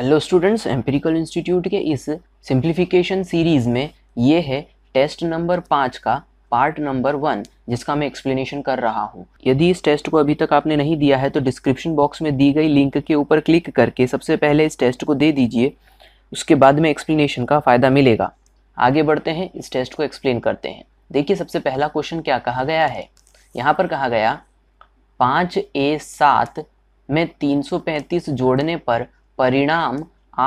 hello students empirical institute के इस simplification series में ये है टेस्ट नंबर पाँच का पार्ट नंबर वन जिसका मैं एक्सप्लेनेशन कर रहा हूँ यदि इस टेस्ट को अभी तक आपने नहीं दिया है तो डिस्क्रिप्शन बॉक्स में दी गई लिंक के ऊपर क्लिक करके सबसे पहले इस टेस्ट को दे दीजिए उसके बाद में एक्सप्लेनेशन का फ़ायदा मिलेगा आगे बढ़ते हैं इस टेस्ट को एक्सप्लेन करते हैं देखिए सबसे पहला क्वेश्चन क्या कहा गया है यहाँ पर कहा गया पाँच ए सात में तीन जोड़ने पर परिणाम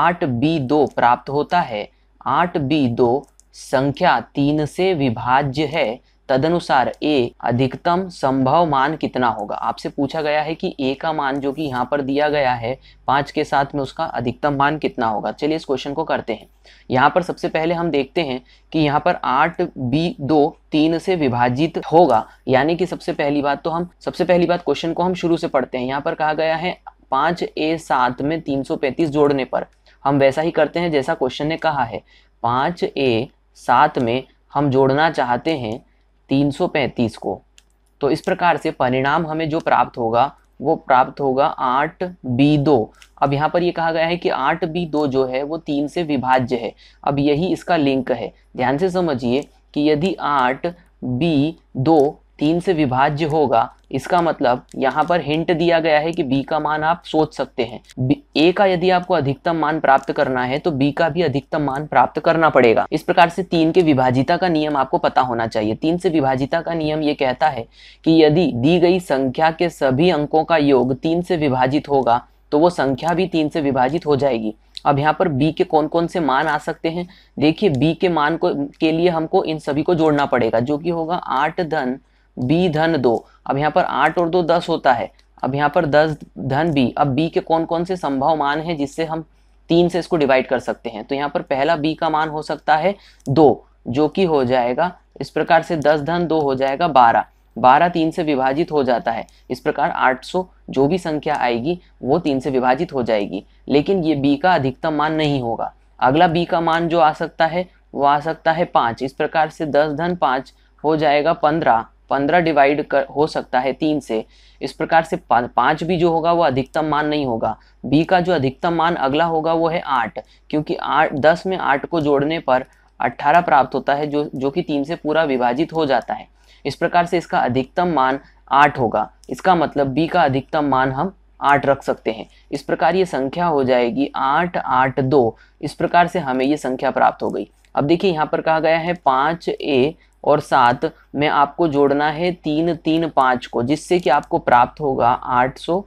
आठ बी दो प्राप्त होता है आठ बी दो संख्या तीन से विभाज्य है तदनुसार ए अधिकतम संभव मान कितना होगा आपसे पूछा गया है कि ए का मान जो कि यहाँ पर दिया गया है पाँच के साथ में उसका अधिकतम मान कितना होगा चलिए इस क्वेश्चन को करते हैं यहाँ पर सबसे पहले हम देखते हैं कि यहाँ पर आठ बी दो तीन से विभाजित होगा यानी कि सबसे पहली बात तो हम सबसे पहली बात क्वेश्चन को हम शुरू से पढ़ते हैं यहाँ पर कहा गया है पाँच ए सात में तीन सौ पैंतीस जोड़ने पर हम वैसा ही करते हैं जैसा क्वेश्चन ने कहा है पाँच ए सात में हम जोड़ना चाहते हैं तीन सौ पैंतीस को तो इस प्रकार से परिणाम हमें जो प्राप्त होगा वो प्राप्त होगा आठ बी दो अब यहाँ पर ये कहा गया है कि आठ बी दो जो है वो तीन से विभाज्य है अब यही इसका लिंक है ध्यान से समझिए कि यदि आठ बी दो तीन से विभाज्य होगा इसका मतलब यहाँ पर हिंट दिया गया है कि बी का मान आप सोच सकते हैं ए का यदि आपको अधिकतम मान प्राप्त करना है तो बी का भी अधिकतम मान प्राप्त करना पड़ेगा इस प्रकार से तीन के विभाजिता का नियम आपको पता होना चाहिए तीन से विभाजिता का नियम ये कहता है कि यदि दी गई संख्या के सभी अंकों का योग तीन से विभाजित होगा तो वो संख्या भी तीन से विभाजित हो जाएगी अब यहाँ पर b के कौन कौन से मान आ सकते हैं देखिए b के मान को के लिए हमको इन सभी को जोड़ना पड़ेगा जो कि होगा आठ धन बी धन दो अब यहाँ पर आठ और दो दस होता है अब यहाँ पर दस धन बी अब बी के कौन कौन से संभव मान है जिससे हम तीन से इसको डिवाइड कर सकते हैं तो यहाँ पर पहला बी का मान हो सकता है दो जो कि हो जाएगा इस प्रकार से दस धन दो हो जाएगा बारह बारह तीन से विभाजित हो जाता है इस प्रकार आठ सौ जो भी संख्या आएगी वो तीन से विभाजित हो जाएगी लेकिन ये बी का अधिकतम मान नहीं होगा अगला बी का मान जो आ सकता है वो आ सकता है पाँच इस प्रकार से दस धन पाँच हो जाएगा पंद्रह पंद्रह डिवाइड कर हो सकता है तीन से इस प्रकार से पांच पाँच भी जो होगा वो अधिकतम मान नहीं होगा बी का जो अधिकतम मान अगला होगा वो है आठ क्योंकि आठ दस में आठ को जोड़ने पर अट्ठारह प्राप्त होता है जो जो कि तीन से पूरा विभाजित हो जाता है इस प्रकार से इसका अधिकतम मान आठ होगा इसका मतलब बी का अधिकतम मान हम आठ रख सकते हैं इस प्रकार ये संख्या हो जाएगी आठ आठ दो इस प्रकार से हमें ये संख्या प्राप्त हो गई अब देखिए यहाँ पर कहा गया है पाँच ए और साथ में आपको जोड़ना है तीन तीन पाँच को जिससे कि आपको प्राप्त होगा आठ सौ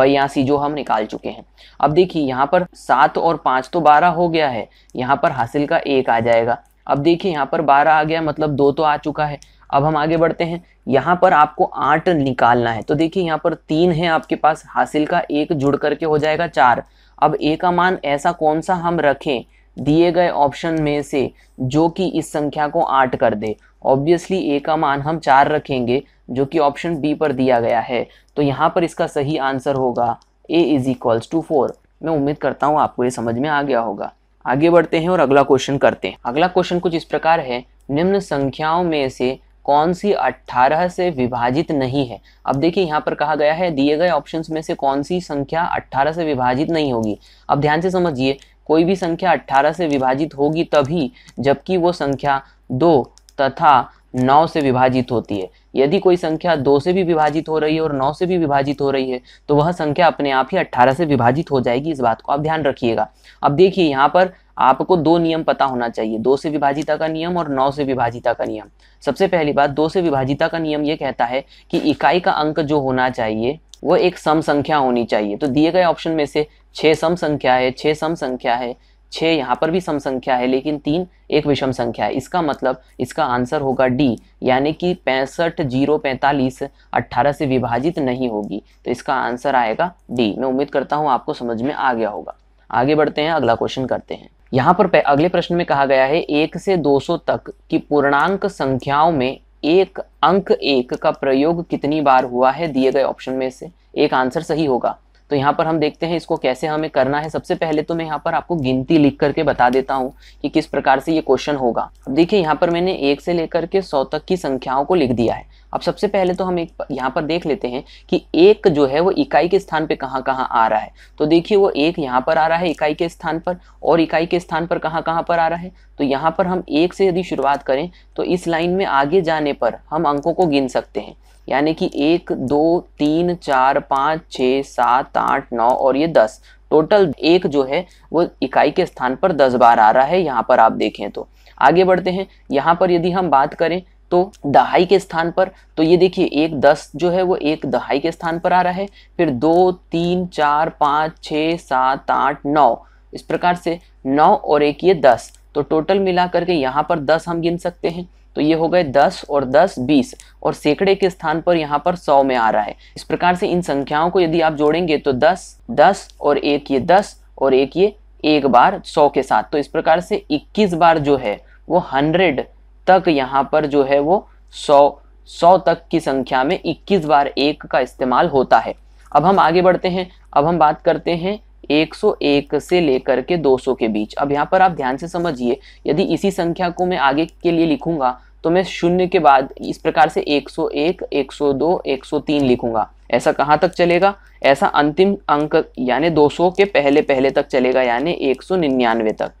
बयासी जो हम निकाल चुके हैं अब देखिए यहाँ पर सात और पाँच तो बारह हो गया है यहाँ पर हासिल का एक आ जाएगा अब देखिए यहाँ पर बारह आ गया मतलब दो तो आ चुका है अब हम आगे बढ़ते हैं यहाँ पर आपको आठ निकालना है तो देखिए यहाँ पर तीन है आपके पास हासिल का एक जुड़ करके हो जाएगा चार अब एक का मान ऐसा कौन सा हम रखें दिए गए ऑप्शन में से जो कि इस संख्या को आठ कर दे ऑब्वियसली ए का मान हम चार रखेंगे जो कि ऑप्शन बी पर दिया गया है तो यहाँ पर इसका सही आंसर होगा A is equals to four मैं उम्मीद करता हूँ आपको ये समझ में आ गया होगा आगे बढ़ते हैं और अगला क्वेश्चन करते हैं अगला क्वेश्चन कुछ इस प्रकार है निम्न संख्याओं में से कौन सी 18 से विभाजित नहीं है अब देखिए यहाँ पर कहा गया है दिए गए ऑप्शंस में से कौन सी संख्या 18 से विभाजित नहीं होगी अब ध्यान से समझिए कोई भी संख्या 18 से विभाजित होगी तभी जबकि वो संख्या दो तथा नौ से विभाजित होती है यदि कोई संख्या दो से भी विभाजित हो रही है और नौ से भी विभाजित हो रही है तो वह संख्या अपने आप ही अट्ठारह से विभाजित हो जाएगी इस बात को आप ध्यान रखिएगा अब देखिए यहाँ पर आपको दो नियम पता होना चाहिए दो से विभाजिता का नियम और नौ से विभाजिता का नियम सबसे पहली बात दो से विभाजिता का नियम ये कहता है कि इकाई का अंक जो होना चाहिए वो एक सम संख्या होनी चाहिए तो दिए गए ऑप्शन में से छः सम संख्या है छः सम संख्या है छः यहाँ पर भी सम संख्या है लेकिन तीन एक विषम संख्या है इसका मतलब इसका आंसर होगा डी यानी कि पैंसठ जीरो पैंतालीस अट्ठारह से विभाजित नहीं होगी तो इसका आंसर आएगा डी मैं उम्मीद करता हूँ आपको समझ में आ गया होगा आगे बढ़ते हैं अगला क्वेश्चन करते हैं यहाँ पर अगले प्रश्न में कहा गया है एक से दो तक की पूर्णांक संख्याओं में एक अंक एक का प्रयोग कितनी बार हुआ है दिए गए ऑप्शन में से एक आंसर सही होगा तो यहाँ पर हम देखते हैं इसको कैसे हमें करना है सबसे पहले तो मैं यहाँ पर आपको गिनती लिख करके बता देता हूँ कि किस प्रकार से ये क्वेश्चन होगा अब देखिए यहाँ पर मैंने एक से लेकर के सौ तक की संख्याओं को लिख दिया है अब सबसे पहले तो हम एक यहाँ पर देख लेते हैं कि एक जो है वो इकाई के स्थान पे कहाँ कहाँ आ रहा है तो देखिए वो एक यहाँ पर आ रहा है इकाई के स्थान पर और इकाई के स्थान पर कहाँ कहाँ पर आ रहा है तो यहाँ पर हम एक से यदि शुरुआत करें तो इस लाइन में आगे जाने पर हम अंकों को गिन सकते हैं यानी कि एक दो तीन चार पाँच छः सात आठ नौ और ये दस टोटल एक जो है वो इकाई के स्थान पर दस बार आ रहा है यहाँ पर आप देखें तो आगे बढ़ते हैं यहाँ पर यदि हम बात करें तो दहाई के स्थान पर तो ये देखिए एक दस जो है वो एक दहाई के स्थान पर आ रहा है फिर दो तीन चार पाँच छः सात आठ नौ इस प्रकार से नौ और एक ये दस तो टोटल मिला करके यहाँ पर दस हम गिन सकते हैं तो ये हो गए दस और दस बीस और सैकड़े के स्थान पर यहाँ पर सौ में आ रहा है इस प्रकार से इन संख्याओं को यदि आप जोड़ेंगे तो दस दस और एक ये दस और एक ये एक बार सौ के साथ तो इस प्रकार से इक्कीस बार जो है वो हंड्रेड तक यहाँ पर जो है वो सौ सौ तक की संख्या में इक्कीस बार एक का इस्तेमाल होता है अब हम आगे बढ़ते हैं अब हम बात करते हैं 101 से लेकर के 200 के बीच अब यहाँ पर आप ध्यान से समझिए यदि इसी संख्या को मैं आगे के लिए लिखूंगा तो मैं शून्य के बाद इस प्रकार से 101, 102, 103 लिखूंगा ऐसा कहाँ तक चलेगा ऐसा अंतिम अंक यानी 200 के पहले पहले तक चलेगा यानी 199 तक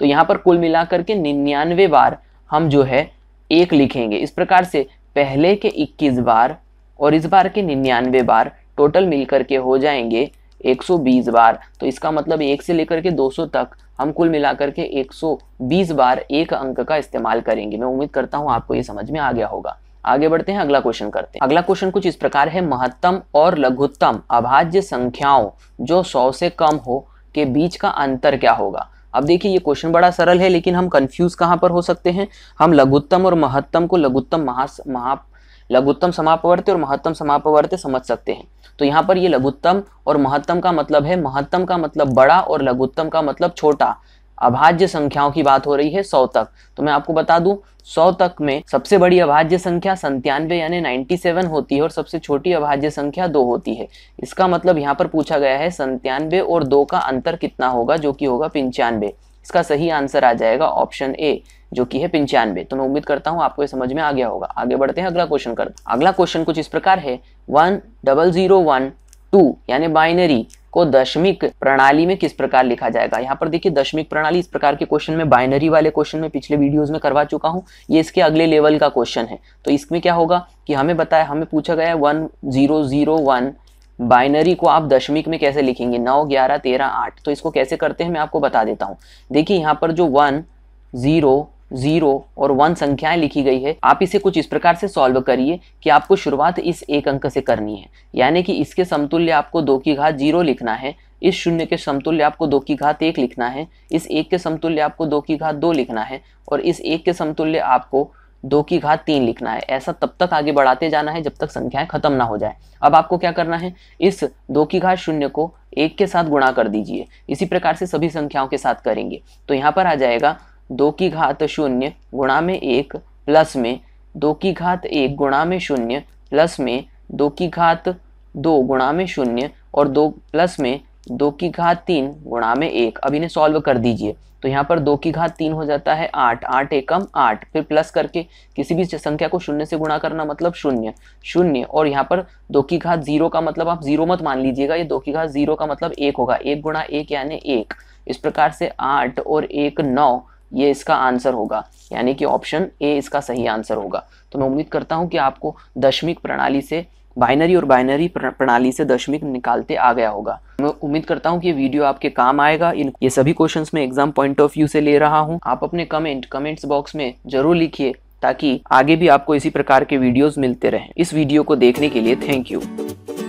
तो यहाँ पर कुल मिलाकर के निन्यानवे बार हम जो है एक लिखेंगे इस प्रकार से पहले के 21 बार और इस बार के निन्यानवे बार टोटल मिलकर के हो जाएंगे 120 बार तो इसका मतलब एक से लेकर के 200 तक हम कुल मिलाकर के 120 बार एक अंक का इस्तेमाल करेंगे मैं उम्मीद करता हूँ आपको ये समझ में आ गया होगा आगे बढ़ते हैं अगला क्वेश्चन करते हैं अगला क्वेश्चन कुछ इस प्रकार है महत्तम और लघुत्तम अभाज्य संख्याओं जो सौ से कम हो के बीच का अंतर क्या होगा अब देखिए ये क्वेश्चन बड़ा सरल है लेकिन हम कंफ्यूज कहाँ पर हो सकते हैं हम लघुत्तम और महत्तम को लघुत्तम महा महा लघुत्तम समापवर्ती और महत्तम समापवर्ती समझ सकते हैं तो यहाँ पर ये लघुत्तम और महत्तम का मतलब है महत्तम का मतलब बड़ा और लघुत्तम का मतलब छोटा अभाज्य संख्याओं की बात हो रही है सौ तक तो मैं आपको बता दूं सौ तक में सबसे बड़ी अभाज्य संख्या संतानवे यानी सेवन होती है और सबसे छोटी अभाज्य संख्या दो होती है इसका मतलब यहाँ पर पूछा गया है संतानवे और दो का अंतर कितना होगा जो कि होगा पंचानवे इसका सही आंसर आ जाएगा ऑप्शन ए जो कि है पंचानवे तो मैं उम्मीद करता हूँ आपको ये समझ में आ गया होगा आगे बढ़ते हैं अगला क्वेश्चन कर अगला क्वेश्चन कुछ इस प्रकार है one double zero one two यानी बाइनरी को दशमिक प्रणाली में किस प्रकार लिखा जाएगा यहाँ पर देखिए दशमिक प्रणाली इस प्रकार के क्वेश्चन में बाइनरी वाले क्वेश्चन में पिछले वीडियोस में करवा चुका हूँ ये इसके अगले लेवल का क्वेश्चन है तो इसमें क्या होगा कि हमें बताया हमें पूछा गया है one zero zero one binary को आप दशमिक में कैसे लिखेंगे नौ ग्यारह तेरह आठ तो इसको कैसे करते हैं मैं आपको बता देता हूँ देखिए यहाँ पर जो वन ज़ीरो जीरो और वन संख्याएं लिखी गई है आप इसे कुछ इस प्रकार से सॉल्व करिए कि आपको शुरुआत इस एक अंक से करनी है यानी कि इसके समतुल्य आपको दो की घात जीरो लिखना है इस शून्य के समतुल्य आपको दो की घात एक लिखना है इस एक के समतुल्य आपको दो की घात दो लिखना है और इस एक के समतुल्य आपको दो की घात तीन लिखना है ऐसा तब तक आगे बढ़ाते जाना है जब तक संख्याएं खत्म ना हो जाए अब आपको क्या करना है इस दो की घात शून्य को एक के साथ गुणा कर दीजिए इसी प्रकार से सभी संख्याओं के साथ करेंगे तो यहाँ पर आ जाएगा दो की घात शून्य गुणा में एक प्लस में दो की घात एक गुणा में शून्य प्लस में दो की घात दो गुणा में शून्य और दो प्लस में दो की घात तीन गुणा में एक अब इन्हें सॉल्व कर दीजिए तो यहाँ पर दो की घात तीन हो जाता है आठ आठ एकम आठ फिर प्लस करके किसी भी संख्या को शून्य से गुणा करना मतलब शून्य शून्य और यहाँ पर दो की घात जीरो का मतलब आप जीरो मत मान लीजिएगा ये दो की घात जीरो का मतलब एक होगा एक गुणा एक यानी एक इस प्रकार से आठ और एक नौ ये इसका आंसर होगा यानी कि ऑप्शन ए इसका सही आंसर होगा तो मैं उम्मीद करता हूँ कि आपको दशमिक प्रणाली से बाइनरी और बाइनरी प्रणाली से दशमिक निकालते आ गया होगा मैं उम्मीद करता हूँ कि वीडियो आपके काम आएगा इन ये सभी क्वेश्चंस में एग्जाम पॉइंट ऑफ व्यू से ले रहा हूँ आप अपने कमेंट कमेंट्स बॉक्स में जरूर लिखिए ताकि आगे भी आपको इसी प्रकार के वीडियोस मिलते रहें इस वीडियो को देखने के लिए थैंक यू